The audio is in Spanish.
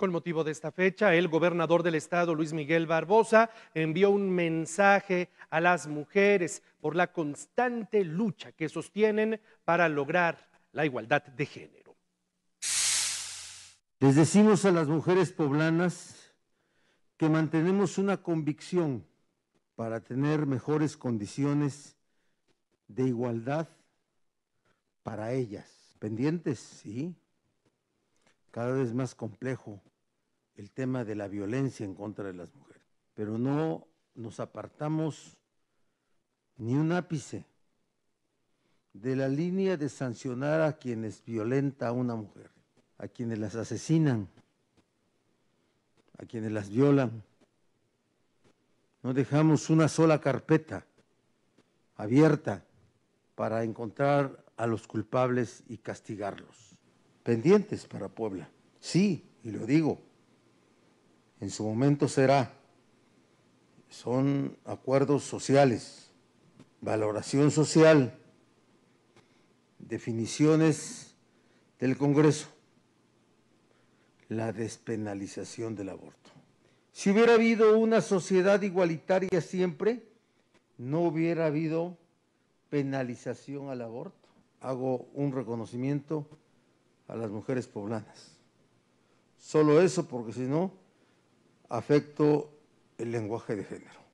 Con motivo de esta fecha, el gobernador del estado, Luis Miguel Barbosa, envió un mensaje a las mujeres por la constante lucha que sostienen para lograr la igualdad de género. Les decimos a las mujeres poblanas que mantenemos una convicción para tener mejores condiciones de igualdad para ellas. Pendientes, sí. Cada vez más complejo el tema de la violencia en contra de las mujeres, pero no nos apartamos ni un ápice de la línea de sancionar a quienes violenta a una mujer, a quienes las asesinan, a quienes las violan. No dejamos una sola carpeta abierta para encontrar a los culpables y castigarlos. Pendientes para Puebla. Sí, y lo digo, en su momento será. Son acuerdos sociales, valoración social, definiciones del Congreso, la despenalización del aborto. Si hubiera habido una sociedad igualitaria siempre, no hubiera habido penalización al aborto. Hago un reconocimiento a las mujeres poblanas. Solo eso, porque si no, afecto el lenguaje de género.